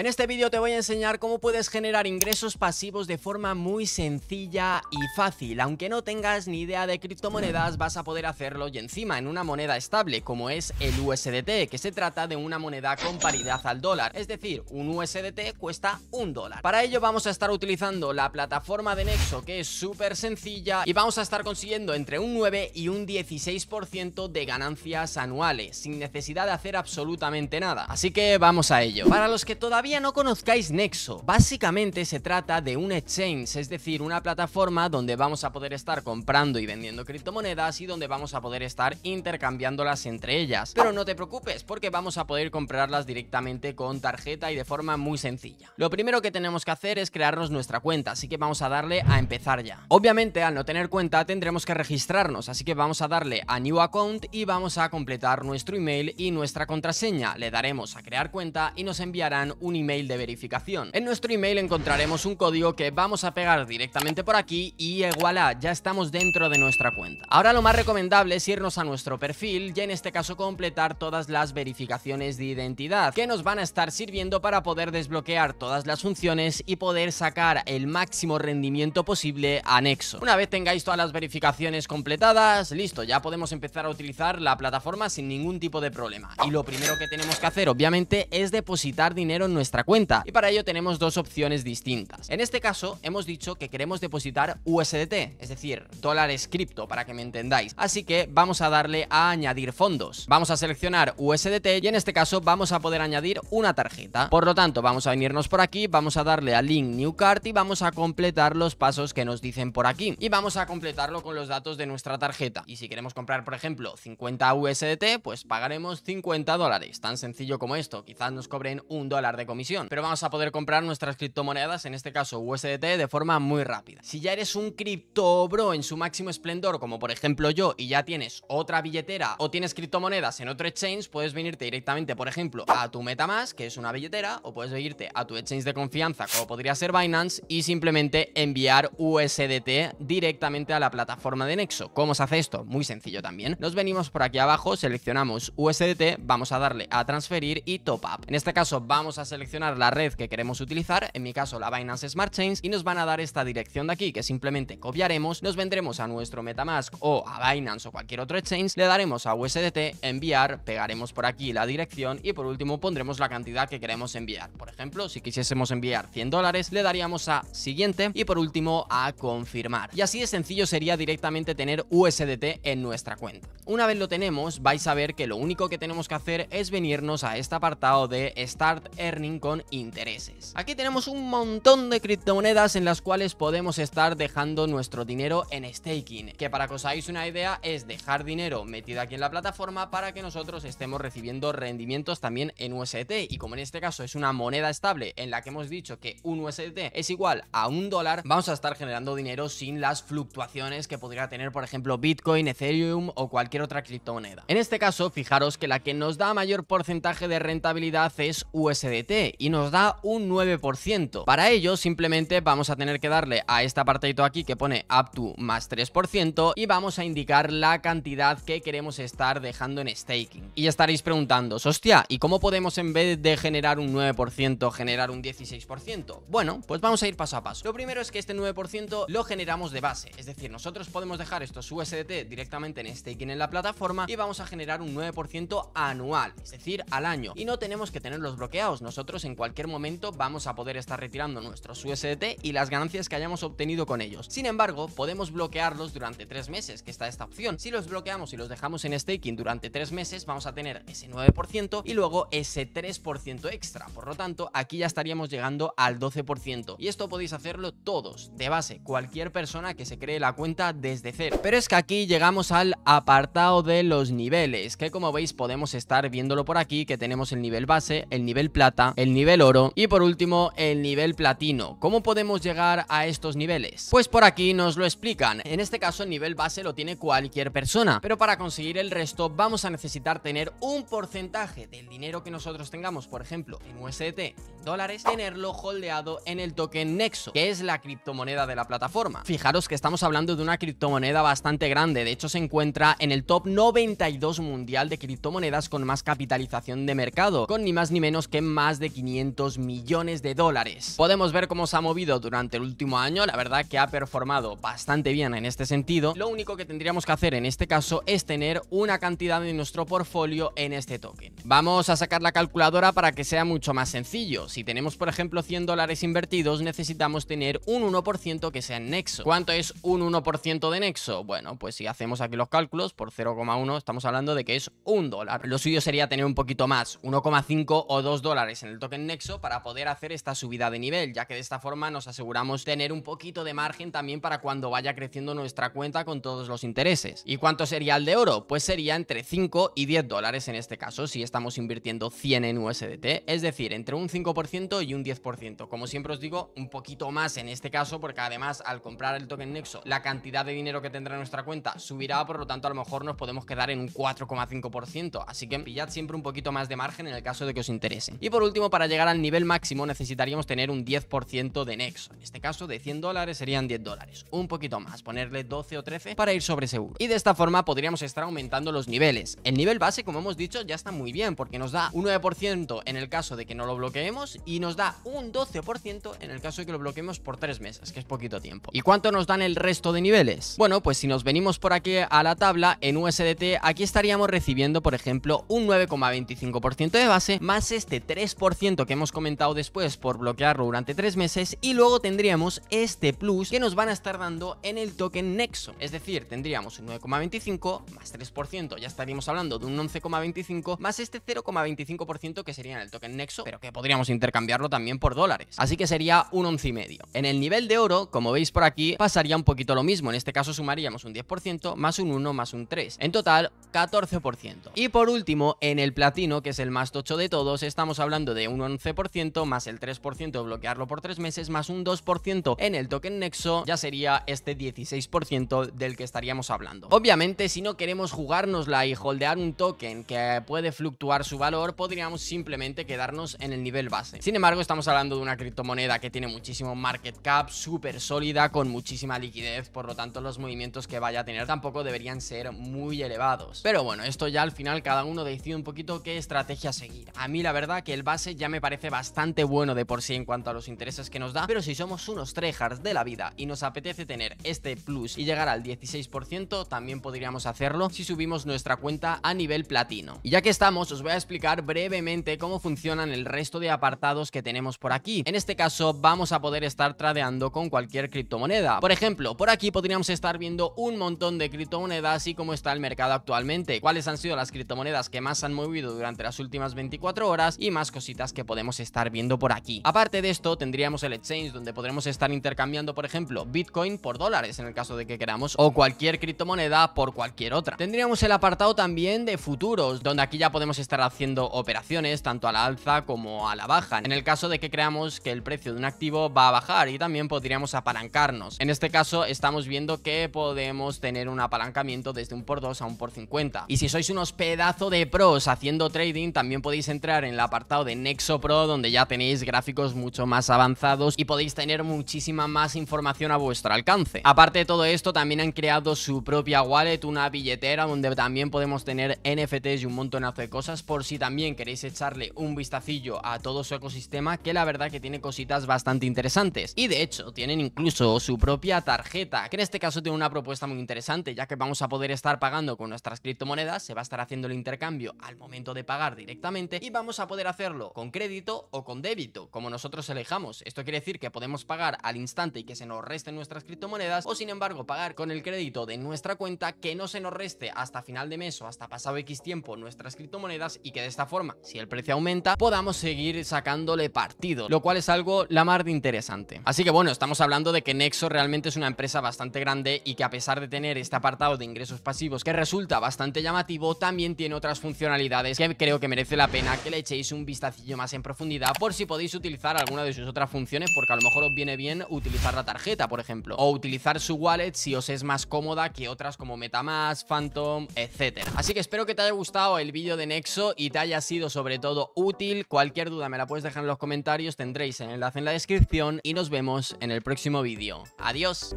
En este vídeo te voy a enseñar cómo puedes generar ingresos pasivos de forma muy sencilla y fácil. Aunque no tengas ni idea de criptomonedas, vas a poder hacerlo y encima en una moneda estable, como es el USDT, que se trata de una moneda con paridad al dólar. Es decir, un USDT cuesta un dólar. Para ello vamos a estar utilizando la plataforma de Nexo, que es súper sencilla, y vamos a estar consiguiendo entre un 9 y un 16% de ganancias anuales, sin necesidad de hacer absolutamente nada. Así que vamos a ello. Para los que todavía no conozcáis Nexo, básicamente se trata de un exchange, es decir, una plataforma donde vamos a poder estar comprando y vendiendo criptomonedas y donde vamos a poder estar intercambiándolas entre ellas. Pero no te preocupes, porque vamos a poder comprarlas directamente con tarjeta y de forma muy sencilla. Lo primero que tenemos que hacer es crearnos nuestra cuenta, así que vamos a darle a empezar ya. Obviamente, al no tener cuenta, tendremos que registrarnos, así que vamos a darle a New Account y vamos a completar nuestro email y nuestra contraseña. Le daremos a crear cuenta y nos enviarán un email de verificación. En nuestro email encontraremos un código que vamos a pegar directamente por aquí y voilà, ya estamos dentro de nuestra cuenta. Ahora lo más recomendable es irnos a nuestro perfil y en este caso completar todas las verificaciones de identidad que nos van a estar sirviendo para poder desbloquear todas las funciones y poder sacar el máximo rendimiento posible a Nexo. Una vez tengáis todas las verificaciones completadas, listo, ya podemos empezar a utilizar la plataforma sin ningún tipo de problema. Y lo primero que tenemos que hacer obviamente es depositar dinero en nuestra cuenta y para ello tenemos dos opciones distintas. En este caso hemos dicho que queremos depositar USDT, es decir, dólares cripto para que me entendáis. Así que vamos a darle a añadir fondos. Vamos a seleccionar USDT y en este caso vamos a poder añadir una tarjeta. Por lo tanto, vamos a venirnos por aquí, vamos a darle a link new card y vamos a completar los pasos que nos dicen por aquí. Y vamos a completarlo con los datos de nuestra tarjeta. Y si queremos comprar, por ejemplo, 50 USDT, pues pagaremos 50 dólares. Tan sencillo como esto. Quizás nos cobren un dólar de comisión, pero vamos a poder comprar nuestras criptomonedas, en este caso USDT, de forma muy rápida. Si ya eres un cripto bro en su máximo esplendor, como por ejemplo yo, y ya tienes otra billetera o tienes criptomonedas en otro exchange, puedes venirte directamente, por ejemplo, a tu MetaMask, que es una billetera, o puedes venirte a tu exchange de confianza, como podría ser Binance, y simplemente enviar USDT directamente a la plataforma de Nexo. ¿Cómo se hace esto? Muy sencillo también. Nos venimos por aquí abajo, seleccionamos USDT, vamos a darle a transferir y top up. En este caso vamos a seleccionar seleccionar la red que queremos utilizar, en mi caso la Binance Smart Chains, y nos van a dar esta dirección de aquí que simplemente copiaremos, nos vendremos a nuestro Metamask o a Binance o cualquier otro exchange, le daremos a USDT, enviar, pegaremos por aquí la dirección y por último pondremos la cantidad que queremos enviar. Por ejemplo, si quisiésemos enviar 100 dólares, le daríamos a siguiente y por último a confirmar. Y así de sencillo sería directamente tener USDT en nuestra cuenta. Una vez lo tenemos, vais a ver que lo único que tenemos que hacer es venirnos a este apartado de Start Earning con intereses. Aquí tenemos un montón de criptomonedas en las cuales podemos estar dejando nuestro dinero en staking, que para que os hagáis una idea es dejar dinero metido aquí en la plataforma para que nosotros estemos recibiendo rendimientos también en USDT y como en este caso es una moneda estable en la que hemos dicho que un USDT es igual a un dólar, vamos a estar generando dinero sin las fluctuaciones que podría tener por ejemplo Bitcoin, Ethereum o cualquier otra criptomoneda. En este caso, fijaros que la que nos da mayor porcentaje de rentabilidad es USDT y nos da un 9%. Para ello simplemente vamos a tener que darle a este apartadito aquí que pone up to más 3% y vamos a indicar la cantidad que queremos estar dejando en staking. Y estaréis preguntando, hostia, ¿y cómo podemos en vez de generar un 9% generar un 16%? Bueno, pues vamos a ir paso a paso. Lo primero es que este 9% lo generamos de base, es decir, nosotros podemos dejar estos USDT directamente en staking en la plataforma y vamos a generar un 9% anual, es decir, al año. Y no tenemos que tenerlos bloqueados, nosotros en cualquier momento vamos a poder estar retirando nuestros USDT y las ganancias que hayamos obtenido con ellos. Sin embargo, podemos bloquearlos durante tres meses, que está esta opción. Si los bloqueamos y los dejamos en staking durante tres meses, vamos a tener ese 9% y luego ese 3% extra. Por lo tanto, aquí ya estaríamos llegando al 12%. Y esto podéis hacerlo todos, de base, cualquier persona que se cree la cuenta desde cero. Pero es que aquí llegamos al apartado de los niveles, que como veis podemos estar viéndolo por aquí, que tenemos el nivel base, el nivel plata, el nivel oro y por último el nivel platino. ¿Cómo podemos llegar a estos niveles? Pues por aquí nos lo explican. En este caso el nivel base lo tiene cualquier persona, pero para conseguir el resto vamos a necesitar tener un porcentaje del dinero que nosotros tengamos, por ejemplo, en USDT, dólares, tenerlo holdeado en el token Nexo, que es la criptomoneda de la plataforma. Fijaros que estamos hablando de una criptomoneda bastante grande, de hecho se encuentra en el top 92 mundial de criptomonedas con más capitalización de mercado, con ni más ni menos que más de 500 millones de dólares. Podemos ver cómo se ha movido durante el último año, la verdad que ha performado bastante bien en este sentido. Lo único que tendríamos que hacer en este caso es tener una cantidad de nuestro portfolio en este token. Vamos a sacar la calculadora para que sea mucho más sencillo. Si tenemos por ejemplo 100 dólares invertidos necesitamos tener un 1% que sea en Nexo. ¿Cuánto es un 1% de Nexo? Bueno, pues si hacemos aquí los cálculos por 0,1 estamos hablando de que es un dólar. Lo suyo sería tener un poquito más, 1,5 o 2 dólares en el token Nexo para poder hacer esta subida de nivel, ya que de esta forma nos aseguramos tener un poquito de margen también para cuando vaya creciendo nuestra cuenta con todos los intereses. ¿Y cuánto sería el de oro? Pues sería entre 5 y 10 dólares en este caso, si estamos invirtiendo 100 en USDT, es decir, entre un 5% y un 10%. Como siempre os digo, un poquito más en este caso, porque además al comprar el token Nexo, la cantidad de dinero que tendrá nuestra cuenta subirá, por lo tanto a lo mejor nos podemos quedar en un 4,5%. Así que pillad siempre un poquito más de margen en el caso de que os interese. Y por último, para llegar al nivel máximo necesitaríamos tener un 10% de nexo. En este caso, de 100 dólares serían 10 dólares. Un poquito más, ponerle 12 o 13 para ir sobre seguro. Y de esta forma podríamos estar aumentando los niveles. El nivel base, como hemos dicho, ya está muy bien porque nos da un 9% en el caso de que no lo bloqueemos y nos da un 12% en el caso de que lo bloqueemos por 3 meses, que es poquito tiempo. ¿Y cuánto nos dan el resto de niveles? Bueno, pues si nos venimos por aquí a la tabla, en USDT aquí estaríamos recibiendo, por ejemplo, un 9,25% de base más este 3% que hemos comentado después por bloquearlo durante tres meses y luego tendríamos este plus que nos van a estar dando en el token Nexo. Es decir, tendríamos un 9,25 más 3%, ya estaríamos hablando de un 11,25 más este 0,25% que sería en el token Nexo, pero que podríamos intercambiarlo también por dólares. Así que sería un y medio En el nivel de oro, como veis por aquí, pasaría un poquito lo mismo. En este caso sumaríamos un 10% más un 1 más un 3. En total, 14%. Y por último, en el platino, que es el más tocho de todos, estamos hablando de de un 11%, más el 3% de bloquearlo por 3 meses, más un 2% en el token Nexo, ya sería este 16% del que estaríamos hablando. Obviamente, si no queremos jugárnosla y holdear un token que puede fluctuar su valor, podríamos simplemente quedarnos en el nivel base. Sin embargo, estamos hablando de una criptomoneda que tiene muchísimo market cap, súper sólida, con muchísima liquidez, por lo tanto los movimientos que vaya a tener tampoco deberían ser muy elevados. Pero bueno, esto ya al final cada uno decide un poquito qué estrategia seguir. A mí la verdad que el base ya me parece bastante bueno de por sí en cuanto a los intereses que nos da, pero si somos unos trejars de la vida y nos apetece tener este plus y llegar al 16%, también podríamos hacerlo si subimos nuestra cuenta a nivel platino. Y ya que estamos, os voy a explicar brevemente cómo funcionan el resto de apartados que tenemos por aquí. En este caso, vamos a poder estar tradeando con cualquier criptomoneda. Por ejemplo, por aquí podríamos estar viendo un montón de criptomonedas y cómo está el mercado actualmente, cuáles han sido las criptomonedas que más han movido durante las últimas 24 horas y más cositas que podemos estar viendo por aquí. Aparte de esto, tendríamos el exchange donde podremos estar intercambiando, por ejemplo, Bitcoin por dólares en el caso de que queramos o cualquier criptomoneda por cualquier otra. Tendríamos el apartado también de futuros, donde aquí ya podemos estar haciendo operaciones tanto a la alza como a la baja. En el caso de que creamos que el precio de un activo va a bajar y también podríamos apalancarnos. En este caso estamos viendo que podemos tener un apalancamiento desde un por 2 a un por 50. Y si sois unos pedazo de pros haciendo trading, también podéis entrar en el apartado de donde ya tenéis gráficos mucho más avanzados y podéis tener muchísima más información a vuestro alcance. Aparte de todo esto, también han creado su propia wallet, una billetera donde también podemos tener NFTs y un montonazo de cosas por si también queréis echarle un vistacillo a todo su ecosistema que la verdad que tiene cositas bastante interesantes. Y de hecho, tienen incluso su propia tarjeta, que en este caso tiene una propuesta muy interesante, ya que vamos a poder estar pagando con nuestras criptomonedas, se va a estar haciendo el intercambio al momento de pagar directamente y vamos a poder hacerlo con con crédito o con débito, como nosotros elijamos. Esto quiere decir que podemos pagar al instante y que se nos resten nuestras criptomonedas o sin embargo pagar con el crédito de nuestra cuenta que no se nos reste hasta final de mes o hasta pasado X tiempo nuestras criptomonedas y que de esta forma, si el precio aumenta, podamos seguir sacándole partido, lo cual es algo la mar de interesante. Así que bueno, estamos hablando de que Nexo realmente es una empresa bastante grande y que a pesar de tener este apartado de ingresos pasivos que resulta bastante llamativo, también tiene otras funcionalidades que creo que merece la pena que le echéis un vistacillo más en profundidad por si podéis utilizar alguna de sus otras funciones porque a lo mejor os viene bien utilizar la tarjeta, por ejemplo, o utilizar su wallet si os es más cómoda que otras como Metamask, Phantom, etcétera. Así que espero que te haya gustado el vídeo de Nexo y te haya sido sobre todo útil. Cualquier duda me la puedes dejar en los comentarios, tendréis el enlace en la descripción y nos vemos en el próximo vídeo. Adiós.